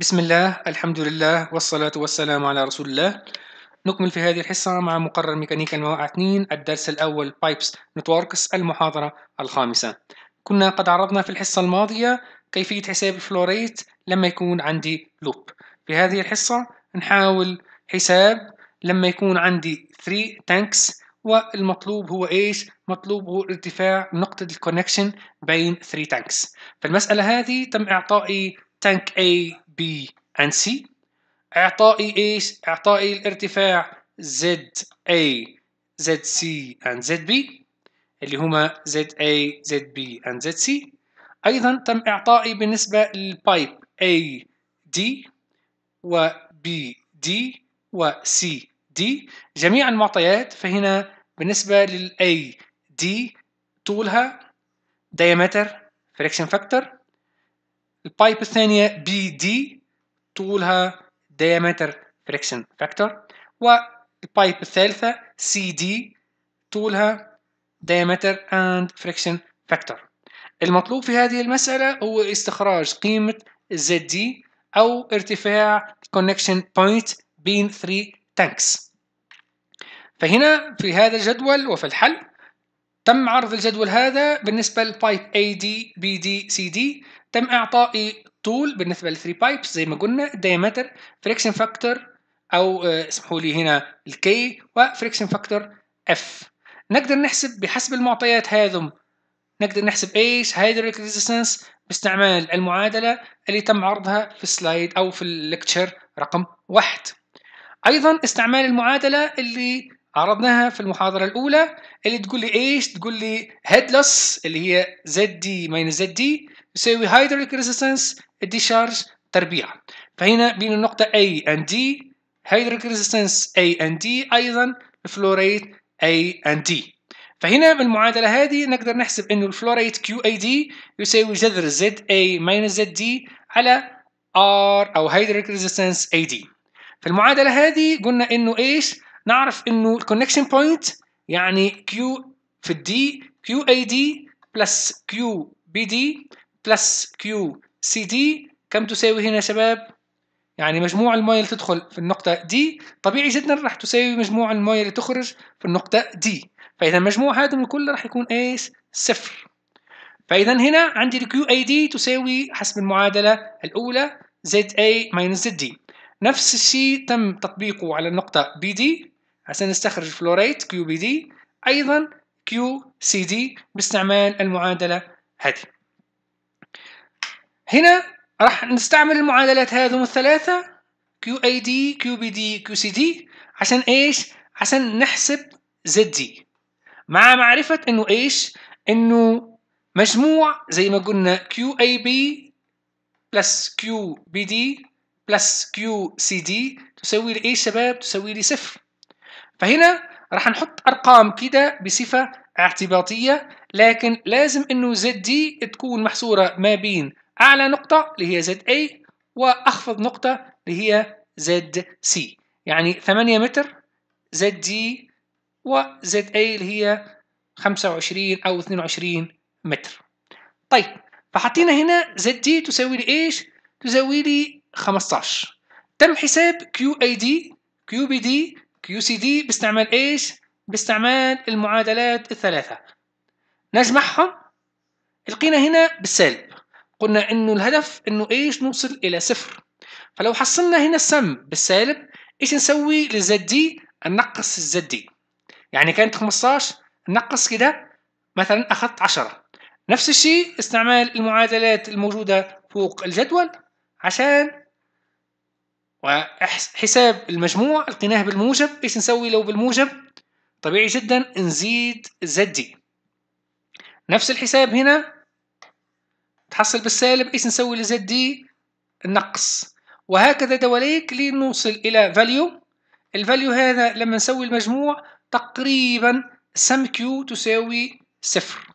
بسم الله الحمد لله والصلاة والسلام على رسول الله نكمل في هذه الحصة مع مقرر ميكانيكا الموائع 2 الدرس الأول بايبس نتوركس المحاضرة الخامسة كنا قد عرضنا في الحصة الماضية كيفية حساب الفلوريت لما يكون عندي لوب في هذه الحصة نحاول حساب لما يكون عندي 3 تانكس والمطلوب هو ايش؟ مطلوب هو ارتفاع نقطة الكونكشن بين 3 تانكس فالمسألة هذه تم إعطائي تانك A B عن C إعطائي إيش؟ إعطائي الارتفاع ZA ZC عن ZB اللي هما ZA ZB عن ZC أيضا تم إعطائي بالنسبة للبايب AD و BD و CD جميع المعطيات فهنا بالنسبة لل AD طولها دايمتر فريكشن فاكتور البايب الثانية بي دي طولها diameter friction factor والبايب الثالثة سي دي طولها diameter and friction factor المطلوب في هذه المسألة هو استخراج قيمة ZD أو ارتفاع connection point بين 3 tanks فهنا في هذا الجدول وفي الحل تم عرض الجدول هذا بالنسبة للبايب AD BD CD تم اعطائي طول بالنسبه للثري بايبس زي ما قلنا دايمتر فريكشن فاكتور او آه، اسمحوا لي هنا الكي وفريكشن فاكتور اف نقدر نحسب بحسب المعطيات هذم نقدر نحسب ايش هيدروليك ريزيستنس باستعمال المعادله اللي تم عرضها في السلايد او في الليكتشر رقم واحد ايضا استعمال المعادله اللي عرضناها في المحاضرة الأولى اللي تقول لي إيش؟ تقول لي هيدلس اللي هي ZD زد ZD يساوي هيدروليك ريزيستنس الديشارج تربيع فهنا بين النقطة A and D هيدروليك ريزيستنس A and D أيضا الفلوريت A and D فهنا بالمعادلة هذه نقدر نحسب إنه الفلوريت QAD يساوي جذر ZA زد ZD على R أو هيدروليك ريزيستنس AD في المعادلة هذه قلنا إنه إيش؟ نعرف انه الكونكشن بوينت يعني كيو في الدي كيو اي دي بلس كيو بي دي بلس كيو سي دي كم تساوي هنا يا شباب؟ يعني مجموع المويه اللي تدخل في النقطة دي طبيعي جدا راح تساوي مجموع المويه اللي تخرج في النقطة دي فإذا مجموع هذا من الكل راح يكون ايش؟ صفر فإذا هنا عندي الكيو اي دي تساوي حسب المعادلة الأولى زد اي ماينس زد دي نفس الشيء تم تطبيقه على النقطة بي دي عشان نستخرج فلوريت كيو بي دي ايضا كيو سي دي باستعمال المعادله هذه هنا راح نستعمل المعادلات هذه الثلاثه كيو اي دي كيو بي دي كيو سي دي عشان ايش عشان نحسب زد دي مع معرفه انه ايش انه مجموع زي ما قلنا كيو اي بي بلس كيو بي دي بلس كيو سي دي تساوي لي ايش شباب تساوي لي صفر فهنا راح نحط ارقام كده بصفه اعتباطيه لكن لازم انه زد دي تكون محصوره ما بين اعلى نقطه اللي هي زد اي واخفض نقطه اللي هي زد سي يعني 8 متر زد دي وزد اي اللي هي 25 او 22 متر طيب فحطينا هنا زد دي تساوي لي ايش تساوي لي 15 تم حساب كيو اي دي كيو بي دي كيو سي دي باستعمال ايش باستعمال المعادلات الثلاثه نجمعهم لقينا هنا بالسالب قلنا انه الهدف انه ايش نوصل الى صفر فلو حصلنا هنا السم بالسالب ايش نسوي للزد دي ننقص الزد دي يعني كانت 15 نقص كده مثلا اخذت 10 نفس الشيء استعمال المعادلات الموجوده فوق الجدول عشان وحساب المجموع لقيناه بالموجب ايش نسوي لو بالموجب طبيعي جدا نزيد زد دي نفس الحساب هنا تحصل بالسالب ايش نسوي لزد دي النقص وهكذا دواليك لنوصل الى فاليو الفاليو هذا لما نسوي المجموع تقريبا سم كيو تساوي صفر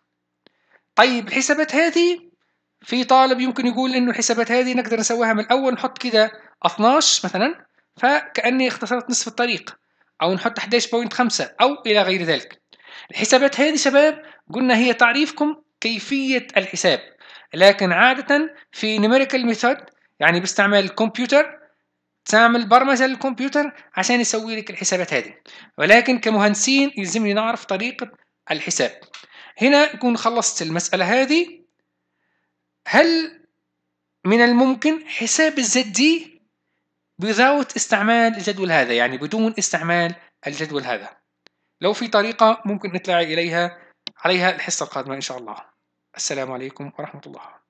طيب الحسابات هذه في طالب يمكن يقول انه الحسابات هذه نقدر نسويها من الاول نحط كده 12 مثلا فكأني اختصرت نصف الطريق أو نحط 11.5 أو إلى غير ذلك الحسابات هذه شباب قلنا هي تعريفكم كيفية الحساب لكن عادة في numerical method يعني باستعمال الكمبيوتر تعمل برمجة للكمبيوتر عشان يسوي لك الحسابات هذه ولكن كمهندسين يلزمني نعرف طريقة الحساب هنا يكون خلصت المسألة هذه هل من الممكن حساب الزد دي without استعمال الجدول هذا يعني بدون استعمال الجدول هذا لو في طريقة ممكن نطلع إليها عليها الحصة القادمة إن شاء الله السلام عليكم ورحمة الله